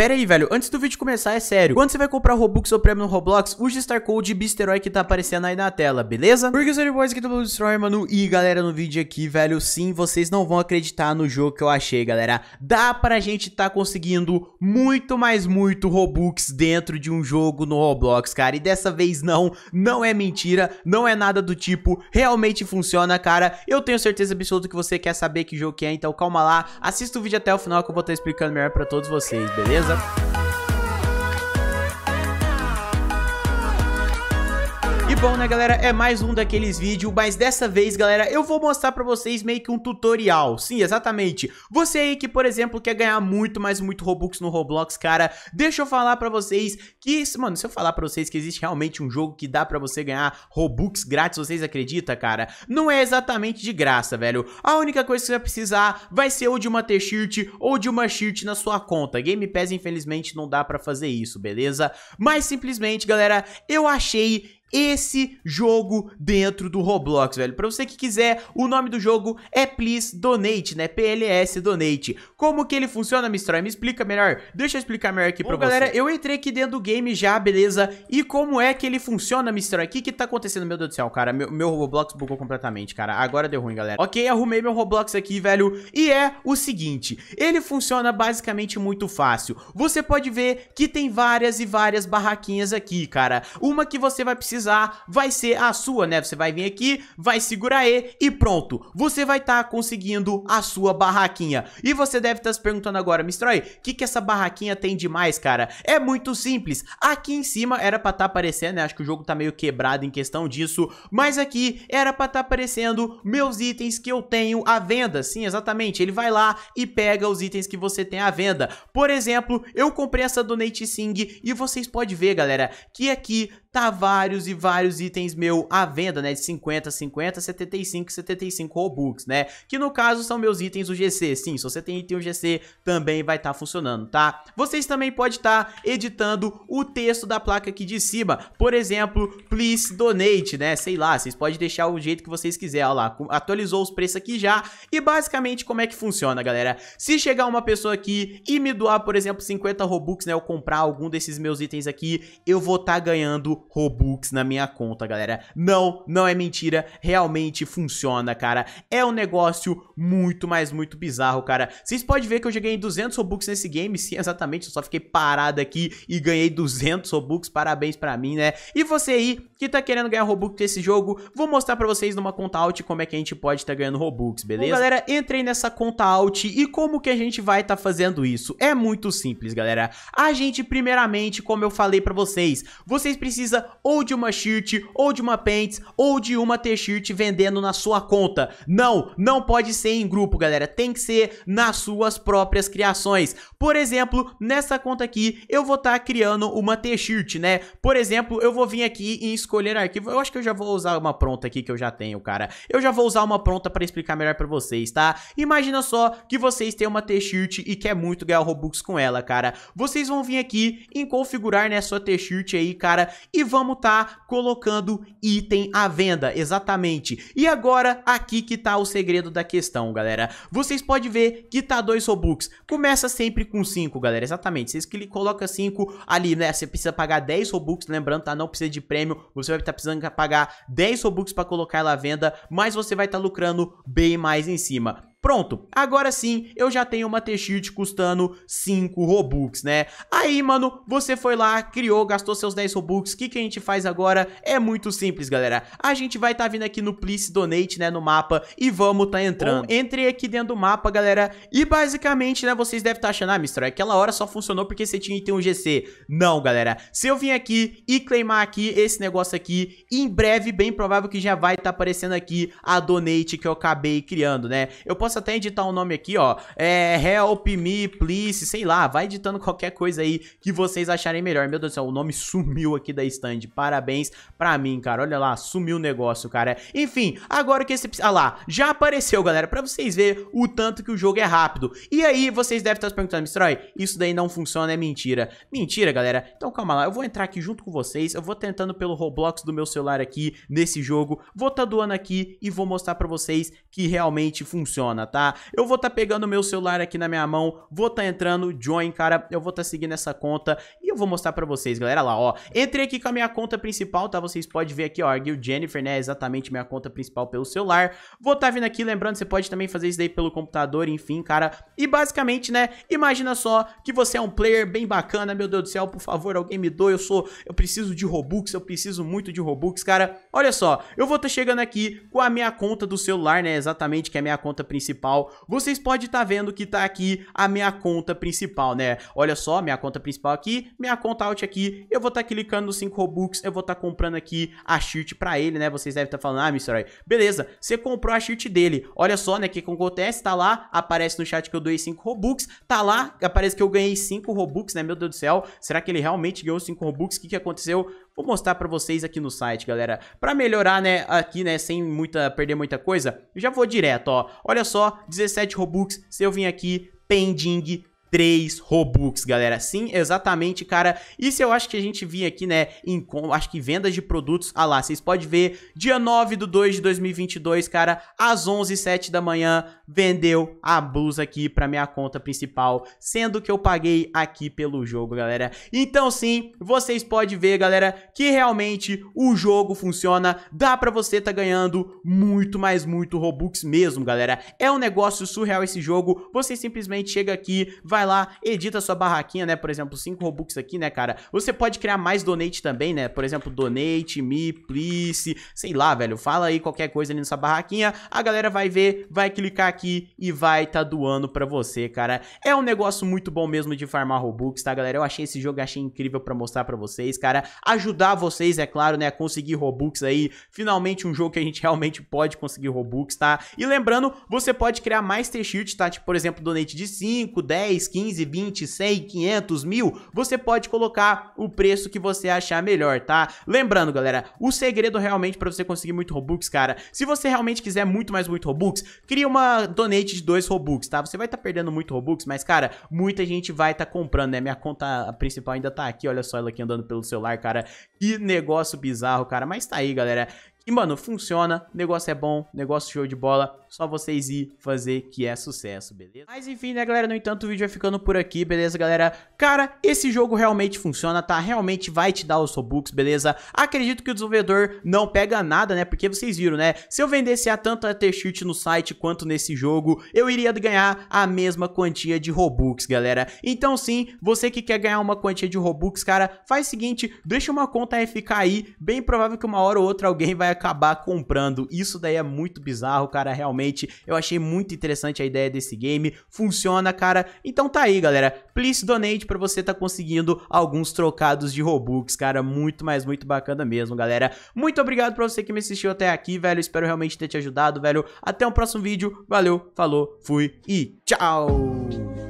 Pera aí, velho, antes do vídeo começar, é sério. Quando você vai comprar Robux ou prêmio no Roblox, use Star Code Bisteroy que tá aparecendo aí na tela, beleza? Porque eu sou Boys aqui tá do Blue Destroyer, mano. E galera, no vídeo aqui, velho, sim, vocês não vão acreditar no jogo que eu achei, galera. Dá pra gente tá conseguindo muito mais muito Robux dentro de um jogo no Roblox, cara. E dessa vez não, não é mentira, não é nada do tipo, realmente funciona, cara. Eu tenho certeza absoluta que você quer saber que jogo que é, então calma lá, assista o vídeo até o final que eu vou estar tá explicando melhor pra todos vocês, beleza? up. bom, né, galera? É mais um daqueles vídeos, mas dessa vez, galera, eu vou mostrar pra vocês meio que um tutorial. Sim, exatamente. Você aí que, por exemplo, quer ganhar muito, mais muito Robux no Roblox, cara, deixa eu falar pra vocês que... Mano, se eu falar pra vocês que existe realmente um jogo que dá pra você ganhar Robux grátis, vocês acreditam, cara? Não é exatamente de graça, velho. A única coisa que você vai precisar vai ser ou de uma T-shirt ou de uma shirt na sua conta. Game Pass, infelizmente, não dá pra fazer isso, beleza? Mas, simplesmente, galera, eu achei esse jogo dentro do Roblox, velho. Pra você que quiser, o nome do jogo é Please Donate, né? PLS Donate. Como que ele funciona, Mistroy? Me explica melhor. Deixa eu explicar melhor aqui para pra galera, você. galera, eu entrei aqui dentro do game já, beleza? E como é que ele funciona, Mistroy? O que que tá acontecendo? Meu Deus do céu, cara. Meu, meu Roblox bugou completamente, cara. Agora deu ruim, galera. Ok, arrumei meu Roblox aqui, velho. E é o seguinte. Ele funciona basicamente muito fácil. Você pode ver que tem várias e várias barraquinhas aqui, cara. Uma que você vai precisar precisar vai ser a sua, né? Você vai vir aqui, vai segurar E e pronto. Você vai estar tá conseguindo a sua barraquinha. E você deve estar tá se perguntando agora, Mistroy, o que, que essa barraquinha tem demais, cara? É muito simples. Aqui em cima era pra estar tá aparecendo, né? Acho que o jogo tá meio quebrado em questão disso. Mas aqui era pra estar tá aparecendo meus itens que eu tenho à venda. Sim, exatamente. Ele vai lá e pega os itens que você tem à venda. Por exemplo, eu comprei essa Donate Sing e vocês podem ver, galera, que aqui tá vários e vários itens meu à venda, né, de 50, 50, 75, 75 Robux, né, que no caso são meus itens gc sim, se você tem item gc também vai estar tá funcionando, tá? Vocês também podem estar tá editando o texto da placa aqui de cima, por exemplo, please donate, né, sei lá, vocês podem deixar o jeito que vocês quiserem, olha lá, atualizou os preços aqui já, e basicamente como é que funciona, galera? Se chegar uma pessoa aqui e me doar, por exemplo, 50 Robux, né, eu comprar algum desses meus itens aqui, eu vou estar tá ganhando Robux na né? na minha conta, galera. Não, não é mentira, realmente funciona, cara. É um negócio muito, mas muito bizarro, cara. Vocês podem ver que eu já ganhei 200 Robux nesse game, sim, exatamente, eu só fiquei parado aqui e ganhei 200 Robux, parabéns pra mim, né? E você aí que tá querendo ganhar Robux desse jogo, vou mostrar pra vocês numa conta alt como é que a gente pode estar tá ganhando Robux, beleza? Bom, galera, entrei nessa conta alt e como que a gente vai estar tá fazendo isso? É muito simples, galera. A gente, primeiramente, como eu falei pra vocês, vocês precisam ou de uma uma shirt, ou de uma pants, ou de uma t-shirt vendendo na sua conta. Não, não pode ser em grupo, galera. Tem que ser nas suas próprias criações. Por exemplo, nessa conta aqui, eu vou estar tá criando uma t-shirt, né? Por exemplo, eu vou vir aqui em escolher arquivo. Eu acho que eu já vou usar uma pronta aqui que eu já tenho, cara. Eu já vou usar uma pronta para explicar melhor para vocês, tá? Imagina só que vocês têm uma t-shirt e quer muito ganhar Robux com ela, cara. Vocês vão vir aqui em configurar, né, sua t-shirt aí, cara, e vamos tá colocando item à venda, exatamente. E agora, aqui que tá o segredo da questão, galera. Vocês podem ver que tá dois Robux. Começa sempre com 5, galera, exatamente. Vocês que coloca 5 ali, né? Você precisa pagar 10 Robux, lembrando, tá? Não precisa de prêmio. Você vai estar tá precisando pagar 10 Robux pra colocar ela à venda, mas você vai estar tá lucrando bem mais em cima. Pronto, agora sim eu já tenho uma T-Shirt custando 5 Robux, né? Aí, mano, você foi lá, criou, gastou seus 10 Robux, o que, que a gente faz agora? É muito simples, galera. A gente vai estar tá vindo aqui no Please Donate, né, no mapa, e vamos tá entrando. Bom, entrei aqui dentro do mapa, galera, e basicamente, né, vocês devem estar tá achando, ah, Mister, aquela hora só funcionou porque você tinha item um GC. Não, galera, se eu vim aqui e claimar aqui esse negócio aqui, em breve, bem provável que já vai estar tá aparecendo aqui a Donate que eu acabei criando, né? Eu posso posso até editar um nome aqui, ó. É Help Me, Please, sei lá. Vai editando qualquer coisa aí que vocês acharem melhor. Meu Deus do céu, o nome sumiu aqui da stand. Parabéns pra mim, cara. Olha lá, sumiu o negócio, cara. Enfim, agora que esse... Ah lá, já apareceu, galera, pra vocês verem o tanto que o jogo é rápido. E aí, vocês devem estar se perguntando, Mistroy, isso daí não funciona, é mentira. Mentira, galera. Então, calma lá, eu vou entrar aqui junto com vocês, eu vou tentando pelo Roblox do meu celular aqui, nesse jogo, vou tá doando aqui e vou mostrar pra vocês que realmente funciona semana, tá? Eu vou estar tá pegando meu celular aqui na minha mão, vou estar tá entrando, join, cara, eu vou estar tá seguindo essa conta e eu vou mostrar pra vocês, galera, lá, ó. Entrei aqui com a minha conta principal, tá? Vocês podem ver aqui, ó, Argue Jennifer, né, exatamente minha conta principal pelo celular. Vou estar tá vindo aqui, lembrando, você pode também fazer isso daí pelo computador, enfim, cara. E basicamente, né, imagina só que você é um player bem bacana, meu Deus do céu, por favor, alguém me doe, eu sou, eu preciso de Robux, eu preciso muito de Robux, cara. Olha só, eu vou estar tá chegando aqui com a minha conta do celular, né, exatamente, que é a minha conta principal principal, vocês podem estar tá vendo que tá aqui a minha conta principal, né? Olha só, minha conta principal aqui, minha conta alt aqui, eu vou estar tá clicando nos 5 Robux, eu vou estar tá comprando aqui a shirt pra ele, né? Vocês devem estar tá falando, ah, Mr. Roy, beleza, você comprou a shirt dele, olha só, né, o que, que acontece, tá lá, aparece no chat que eu doei 5 Robux, tá lá, aparece que eu ganhei 5 Robux, né, meu Deus do céu, será que ele realmente ganhou 5 Robux? O que, que aconteceu? Vou mostrar para vocês aqui no site, galera. Para melhorar, né, aqui, né, sem muita perder muita coisa, eu já vou direto, ó. Olha só, 17 Robux, se eu vim aqui, pending, 3 Robux, galera. Sim, exatamente, cara. Isso eu acho que a gente vinha aqui, né, em acho que vendas de produtos. Ah lá, vocês podem ver, dia 9 do 2 de 2022, cara, às 11 7 da manhã, vendeu a blusa aqui pra minha conta principal, sendo que eu paguei aqui pelo jogo, galera. Então sim, vocês podem ver, galera, que realmente o jogo funciona, dá pra você tá ganhando muito, mais muito Robux mesmo, galera. É um negócio surreal esse jogo, você simplesmente chega aqui, vai vai lá, edita sua barraquinha, né? Por exemplo, 5 Robux aqui, né, cara? Você pode criar mais donate também, né? Por exemplo, donate, me, please, sei lá, velho. Fala aí qualquer coisa ali nessa barraquinha. A galera vai ver, vai clicar aqui e vai tá doando pra você, cara. É um negócio muito bom mesmo de farmar Robux, tá, galera? Eu achei esse jogo, achei incrível pra mostrar pra vocês, cara. Ajudar vocês, é claro, né? A conseguir Robux aí. Finalmente um jogo que a gente realmente pode conseguir Robux, tá? E lembrando, você pode criar mais t-shirt, tá? Tipo, por exemplo, donate de 5, 10, 15, 20, 100, 500, mil, você pode colocar o preço que você achar melhor, tá? Lembrando, galera, o segredo realmente para você conseguir muito Robux, cara, se você realmente quiser muito mais muito Robux, cria uma donate de dois Robux, tá? Você vai estar tá perdendo muito Robux, mas, cara, muita gente vai estar tá comprando, né? Minha conta principal ainda tá aqui, olha só ela aqui andando pelo celular, cara. Que negócio bizarro, cara. Mas tá aí, galera. E, mano, funciona, negócio é bom, negócio show de bola, só vocês ir fazer que é sucesso, beleza? Mas enfim, né, galera, no entanto, o vídeo vai ficando por aqui, beleza, galera? Cara, esse jogo realmente funciona, tá? Realmente vai te dar os Robux, beleza? Acredito que o desenvolvedor não pega nada, né? Porque vocês viram, né? Se eu vendesse a tanto a T-Shirt no site quanto nesse jogo, eu iria ganhar a mesma quantia de Robux, galera. Então sim, você que quer ganhar uma quantia de Robux, cara, faz o seguinte, deixa uma conta FK aí, bem provável que uma hora ou outra alguém vai acabar comprando. Isso daí é muito bizarro, cara, realmente. Eu achei muito interessante a ideia desse game. Funciona, cara. Então tá aí, galera. Please donate pra você tá conseguindo alguns trocados de Robux, cara. Muito, mas muito bacana mesmo, galera. Muito obrigado pra você que me assistiu até aqui, velho. Espero realmente ter te ajudado, velho. Até o próximo vídeo. Valeu, falou, fui e tchau!